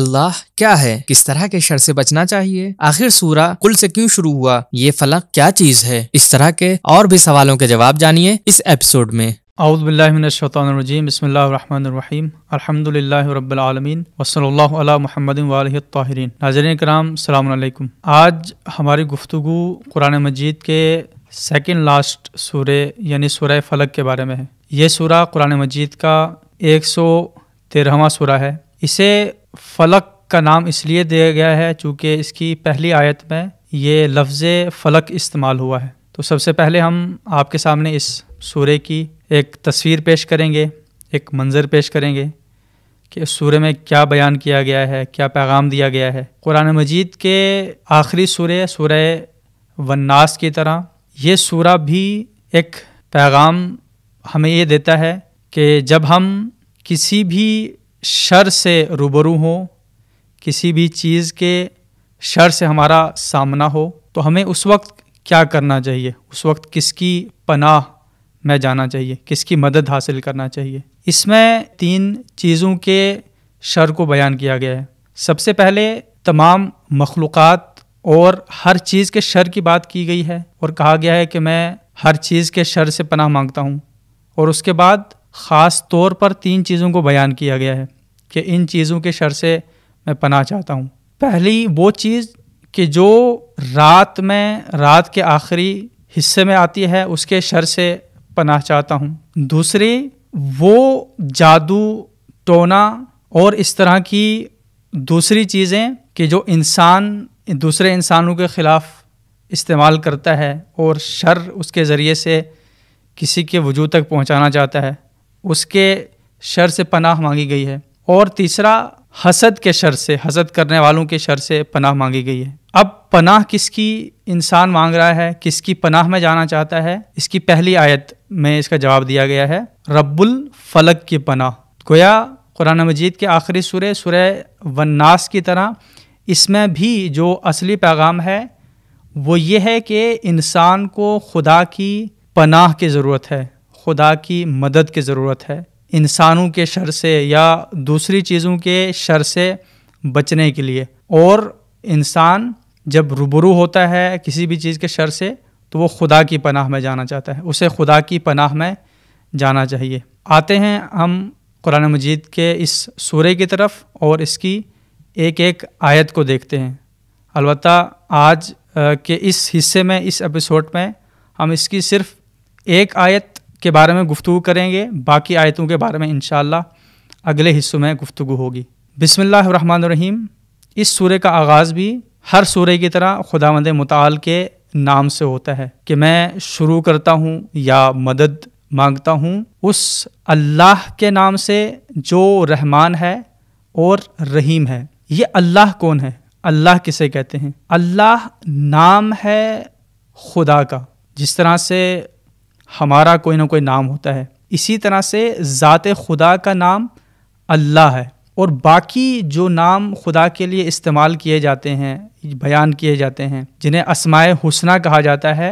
अल्लाह क्या है किस तरह के शर से बचना चाहिए आखिर सूरा कुल से क्यों शुरू हुआ ये फलक क्या चीज है इस तरह के और भी सवालों के जवाब जानिए इस एपिसोड में अउदबिल्लिनशैतरजीम नाजरन कराम आज हमारी गुफ्तु कुरान मजीद के सेकेंड लास्ट सूर यानी सूर फलक के बारे में है ये सूर्य कुरान मजीद का एक सौ तेरहवा सूरा है इसे फलक का नाम इसलिए दिया गया है चूँकि इसकी पहली आयत में ये लफ्ज़ फ़लक इस्तेमाल हुआ है तो सबसे पहले हम आपके सामने इस सूर्य की एक तस्वीर पेश करेंगे एक मंज़र पेश करेंगे कि इस सूर्य में क्या बयान किया गया है क्या पैगाम दिया गया है कुरान मजीद के आखिरी सूर्य सूर्य वन्नास की तरह ये सूरा भी एक पैगाम हमें ये देता है कि जब हम किसी भी शर से रूबरू हों किसी भी चीज़ के शर से हमारा सामना हो तो हमें उस वक्त क्या करना चाहिए उस वक्त किसकी पनाह में जाना चाहिए किसकी मदद हासिल करना चाहिए इसमें तीन चीज़ों के शर को बयान किया गया है सबसे पहले तमाम मखलूक़ और हर चीज़ के शर की बात की गई है और कहा गया है कि मैं हर चीज़ के शर से पनाह मांगता हूँ और उसके बाद ख़ास तौर पर तीन चीज़ों को बयान किया गया है कि इन चीज़ों के शर से मैं पना चाहता हूँ पहली वो चीज़ कि जो रात में रात के आखिरी हिस्से में आती है उसके शर से पना चाहता हूँ दूसरी वो जादू टोना और इस तरह की दूसरी चीज़ें कि जो इंसान दूसरे इंसानों के ख़िलाफ़ इस्तेमाल करता है और शर उसके ज़रिए से किसी के वजूद तक पहुंचाना चाहता है उसके शर से पनाह मांगी गई है और तीसरा हसद के शर से हसद करने वालों के शर से पनाह मांगी गई है अब पनाह किसकी इंसान मांग रहा है किसकी पनाह में जाना चाहता है इसकी पहली आयत में इसका जवाब दिया गया है रब्बुल फलक की पनाह गोया कुरान मजीद के आखिरी सुर सुर वन्नास की तरह इसमें भी जो असली पैगाम है वो ये है कि इंसान को खुदा की पनाह की ज़रूरत है खुदा की मदद की ज़रूरत है इंसानों के शर से या दूसरी चीज़ों के शर से बचने के लिए और इंसान जब रूबरू होता है किसी भी चीज़ के शर से तो वो खुदा की पनाह में जाना चाहता है उसे खुदा की पनाह में जाना चाहिए आते हैं हम कुरान मजीद के इस सूर्य की तरफ और इसकी एक एक आयत को देखते हैं अलबत् आज के इस हिस्से में इस एपिसोड में हम इसकी सिर्फ एक आयत के बारे में गुफ्तु करेंगे बाकी आयतों के बारे में इन अगले हिस्सों में गुफ्तु होगी बिसमीम इस सूर्य का आगाज़ भी हर सूर्य की तरह खुदा मंद मताल के नाम से होता है कि मैं शुरू करता हूँ या मदद मांगता हूँ उस अल्लाह के नाम से जो रहमान है और रहीम है ये अल्लाह कौन है अल्लाह किसे कहते हैं अल्लाह नाम है खुदा का जिस तरह से हमारा कोई ना कोई नाम होता है इसी तरह से ज़ात खुदा का नाम अल्लाह है और बाकी जो नाम खुदा के लिए इस्तेमाल किए जाते हैं बयान किए जाते हैं जिन्हें असमाय हुसना कहा जाता है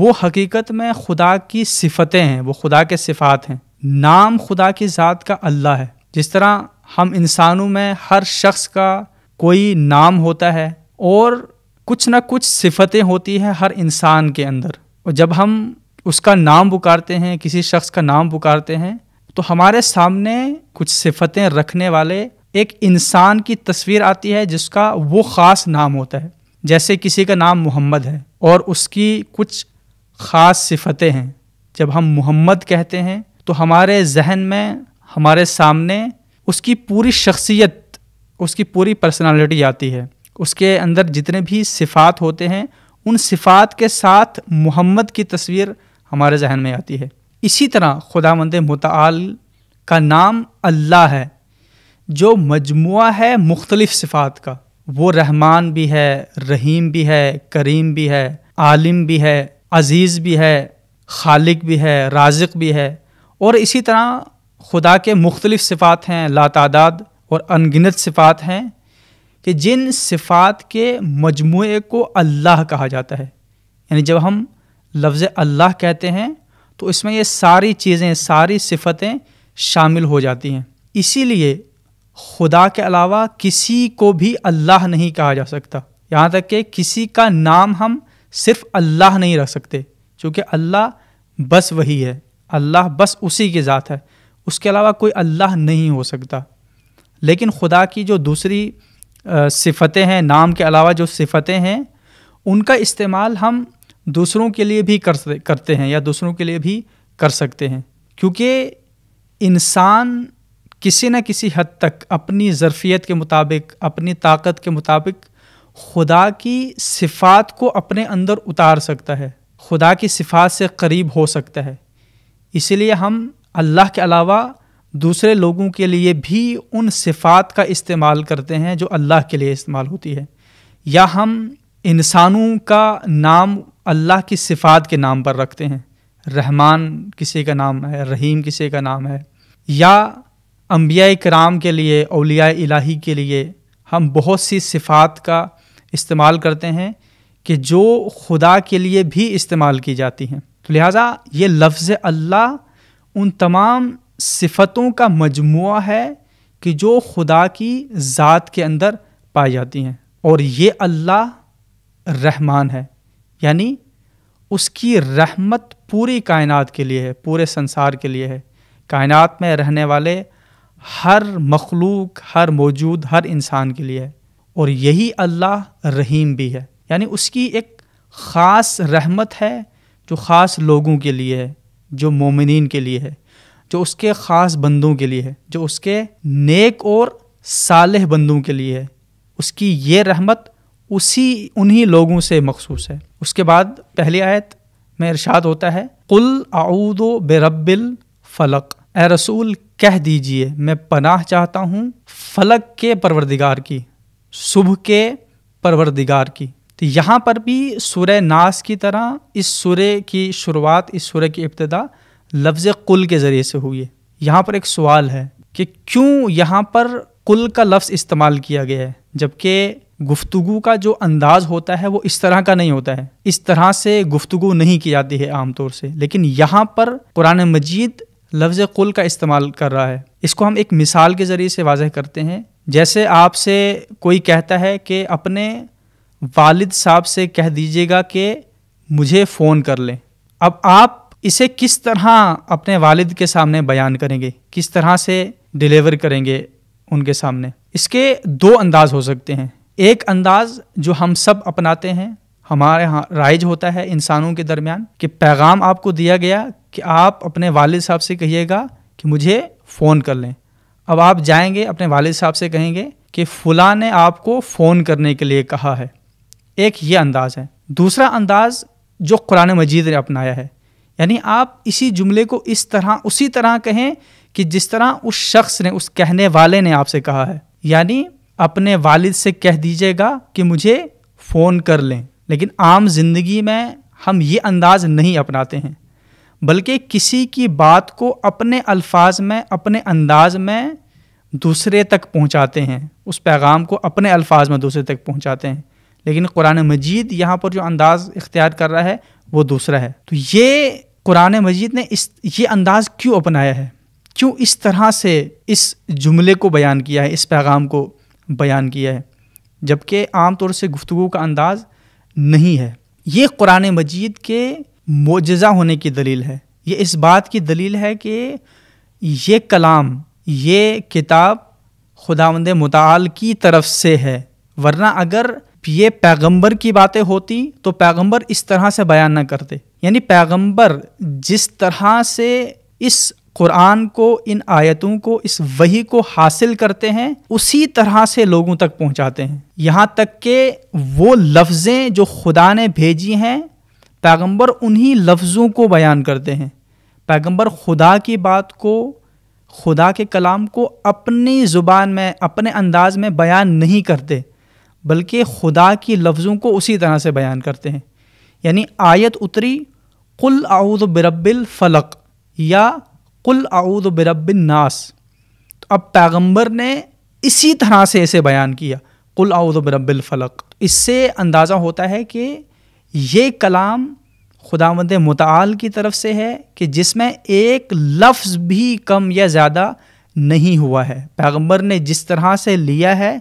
वो हकीकत में खुदा की सिफतें हैं वो खुदा के सिफात हैं नाम खुदा की ज़ात का अल्लाह है जिस तरह हम इंसानों में हर शख्स का कोई नाम होता है और कुछ ना कुछ सिफतें होती हैं हर इंसान के अंदर और जब हम उसका नाम पुकारते हैं किसी शख्स का नाम पुकारते हैं तो हमारे सामने कुछ सिफतें रखने वाले एक इंसान की तस्वीर आती है जिसका वो ख़ास नाम होता है जैसे किसी का नाम मोहम्मद है और उसकी कुछ ख़ास सिफतें हैं जब हम मोहम्मद कहते हैं तो हमारे जहन में हमारे सामने उसकी पूरी शख्सियत उसकी पूरी पर्सनालिटी आती है उसके अंदर जितने भी सिफात होते हैं उन सिफात के साथ मोहम्मद की तस्वीर हमारे जहन में आती है इसी तरह खुदा मंद मताल का नाम अल्लाह है जो मजमु है मुख्तलिफ़ सिफ़ात का वो रहमान भी है रहीम भी है करीम भी है आलिम भी है अज़ीज़ भी है खालिक भी है राजिक भी है और इसी तरह खुदा के मुख्तलिफ़ सिफ़ात हैं लातादाद और अनगिनत सिफ़ात हैं कि जिन सिफ़ात के मजमू को अल्लाह कहा जाता है यानी जब हम लफ्ज़ अल्लाह कहते हैं तो इसमें ये सारी चीज़ें सारी सिफतें शामिल हो जाती हैं इसीलिए खुदा के अलावा किसी को भी अल्लाह नहीं कहा जा सकता यहाँ तक कि किसी का नाम हम सिर्फ अल्लाह नहीं रख सकते क्योंकि अल्लाह बस वही है अल्लाह बस उसी की ज़ात है उसके अलावा कोई अल्लाह नहीं हो सकता लेकिन खुदा की जो दूसरी सिफतें हैं नाम के अलावा जो सिफतें हैं उनका इस्तेमाल हम दूसरों के लिए भी कर करते हैं या दूसरों के लिए भी कर सकते हैं क्योंकि इंसान किसी न किसी हद तक अपनी जरफ़ियत के मुताबिक अपनी ताकत के मुताबिक खुदा की सिफात को अपने अंदर उतार सकता है खुदा की सिफात से करीब हो सकता है इसलिए हम अल्लाह के अलावा दूसरे लोगों के लिए भी उन सिफात का इस्तेमाल करते हैं जो अल्लाह के लिए इस्तेमाल होती है या हम इंसानों का नाम अल्लाह की सिफ़ात के नाम पर रखते हैं रहमान किसी का नाम है रहीम किसी का नाम है या अम्बिया कराम के लिए अलिया इलाही के लिए हम बहुत सी सिफ़ात का इस्तेमाल करते हैं कि जो खुदा के लिए भी इस्तेमाल की जाती हैं तो लिहाजा ये लफ्ज़ अल्लाह उन तमाम सिफतों का मजमु है कि जो खुदा की ज़ात के अंदर पाई जाती हैं और ये अल्लाह रहमान है यानी उसकी रहमत पूरी कायनात के लिए है पूरे संसार के लिए है कायनात में रहने वाले हर मखलूक हर मौजूद हर इंसान के लिए है और यही अल्लाह रहीम भी है यानी उसकी एक ख़ास रहमत है जो ख़ास लोगों के लिए है जो मोमिन के लिए है जो उसके ख़ास बंदों के लिए है जो उसके नेक और सालह बंदों के लिए है उसकी ये रहमत उसी उन्हीं लोगों से मखसूस है उसके बाद पहली आयत में इरशाद होता है कुल आऊदो बेरबिल फलक ए रसूल कह दीजिए मैं पनाह चाहता हूँ फलक के परवरदिगार की सुबह के परवरदिगार की तो यहाँ पर भी सुर नास की तरह इस सुर की शुरुआत इस सुर की इब्तदा लफ्ज़ कुल के ज़रिए से हुई है यहाँ पर एक सवाल है कि क्यों यहाँ पर कुल का लफ्ज़ इस्तेमाल किया गया है जबकि गुफ्तु का जो अंदाज़ होता है वो इस तरह का नहीं होता है इस तरह से गुफ्तु नहीं की जाती है आमतौर से लेकिन यहाँ पर कुरान मजीद लफ्ज़ कुल का इस्तेमाल कर रहा है इसको हम एक मिसाल के ज़रिए से वाजह करते हैं जैसे आपसे कोई कहता है कि अपने वालिद साहब से कह दीजिएगा कि मुझे फ़ोन कर लें अब आप इसे किस तरह अपने वालिद के सामने बयान करेंगे किस तरह से डिलीवर करेंगे उनके सामने इसके दो अंदाज हो सकते हैं एक अंदाज जो हम सब अपनाते हैं हमारे यहाँ राइज होता है इंसानों के दरमियान कि पैगाम आपको दिया गया कि आप अपने वालिद साहब से कहिएगा कि मुझे फ़ोन कर लें अब आप जाएंगे अपने वालद साहब से कहेंगे कि फ़ुला ने आपको फ़ोन करने के लिए कहा है एक ये अंदाज़ है दूसरा अंदाज़ जो कुरान मजीद ने अपनाया है यानी आप इसी जुमले को इस तरह उसी तरह कहें कि जिस तरह उस शख्स ने उस कहने वाले ने आपसे कहा है यानी अपने वालिद से कह दीजिएगा कि मुझे फ़ोन कर लें लेकिन आम जिंदगी में हम ये अंदाज़ नहीं अपनाते हैं बल्कि किसी की बात को अपने अल्फाज में अपने अंदाज में दूसरे तक पहुंचाते हैं उस पैगाम को अपने अल्फाज में दूसरे तक पहुंचाते हैं लेकिन कुरान मजीद यहाँ पर जो अंदाज़ इख्तियार कर रहा है वो दूसरा है तो ये कुरान मजीद ने इस ये अंदाज़ क्यों अपनाया है क्यों इस तरह से इस जुमले को बयान किया है इस पैगाम को बयान किया है जबकि आम तौर से गुफ्तु का अंदाज़ नहीं है ये कुरान मजीद के मोजा होने की दलील है ये इस बात की दलील है कि ये कलाम ये किताब खुदावंद मताल की तरफ से है वरना अगर ये पैगंबर की बातें होती तो पैगंबर इस तरह से बयान ना करते यानी पैगंबर जिस तरह से इस कुरान को इन आयतों को इस वही को हासिल करते हैं उसी तरह से लोगों तक पहुंचाते हैं यहाँ तक कि वो लफ्ज़ें जो खुदा ने भेजी हैं पैगंबर उन्हीं लफ्ज़ों को बयान करते हैं पैगंबर खुदा की बात को खुदा के कलाम को अपनी ज़ुबान में अपने अंदाज में बयान नहीं करते बल्कि खुदा की लफ्ज़ों को उसी तरह से बयान करते हैं यानी आयत उतरी कुल आउद बिरबिल फ़लक या कुल आऊद नास तो अब पैगंबर ने इसी तरह से इसे बयान किया कुल आऊद फलक इससे अंदाज़ा होता है कि ये कलाम खुदावंद मताल की तरफ से है कि जिसमें एक लफ्ज़ भी कम या ज़्यादा नहीं हुआ है पैगंबर ने जिस तरह से लिया है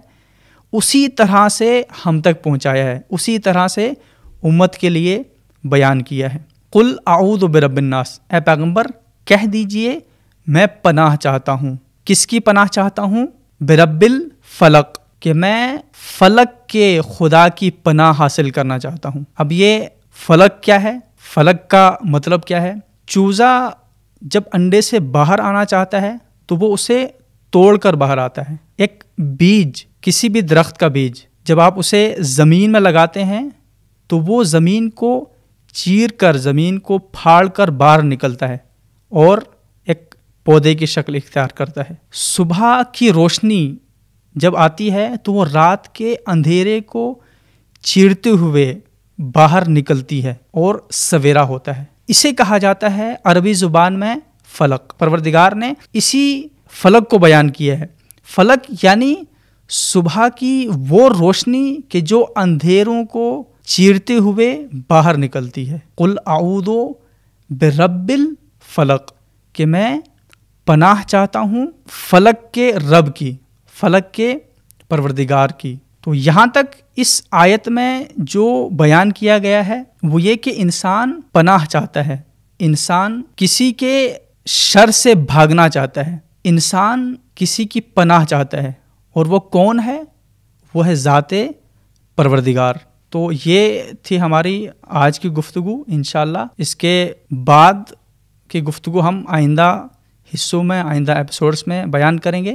उसी तरह से हम तक पहुंचाया है उसी तरह से उम्मत के लिए बयान किया है कुल आऊद नास ए पैगम्बर कह दीजिए मैं पनाह चाहता हूँ किसकी पनाह चाहता हूँ बिरबिल फलक कि मैं फलक के खुदा की पनाह हासिल करना चाहता हूँ अब ये फलक क्या है फलक का मतलब क्या है चूज़ा जब अंडे से बाहर आना चाहता है तो वो उसे तोड़ कर बाहर आता है एक बीज किसी भी दरख्त का बीज जब आप उसे ज़मीन में लगाते हैं तो वो ज़मीन को चीर कर ज़मीन को फाड़ कर बाहर निकलता है और एक पौधे की शक्ल इख्तियार करता है सुबह की रोशनी जब आती है तो वो रात के अंधेरे को चीरते हुए बाहर निकलती है और सवेरा होता है इसे कहा जाता है अरबी ज़ुबान में फलक परवरदिगार ने इसी फलक को बयान किया है फलक यानी सुबह की वो रोशनी के जो अंधेरों को चीरते हुए बाहर निकलती है कुल आऊदो बेरबिल फ़लक कि मैं पनाह चाहता हूँ फ़लक के रब की फ़लक के परवरदिगार की तो यहाँ तक इस आयत में जो बयान किया गया है वो ये कि इंसान पनाह चाहता है इंसान किसी के शर से भागना चाहता है इंसान किसी की पनाह चाहता है और वो कौन है वो है ज़ात परवरदिगार तो ये थी हमारी आज की गुफ्तु इन इसके बाद की गुफ्तु हम आइंदा हिस्सों में आइंदा एपिसोड्स में बयान करेंगे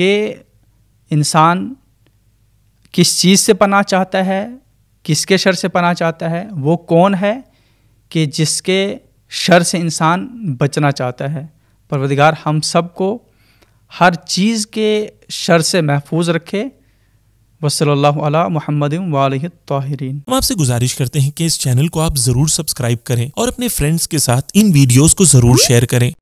कि इंसान किस चीज़ से पना चाहता है किसके शर से पना चाहता है वो कौन है कि जिसके शर से इंसान बचना चाहता है परवदिगार हम सबको हर चीज़ के शर से महफूज रखे वसल्ला हम आपसे गुजारिश करते हैं कि इस चैनल को आप जरूर सब्सक्राइब करें और अपने फ्रेंड्स के साथ इन वीडियोस को जरूर शेयर करें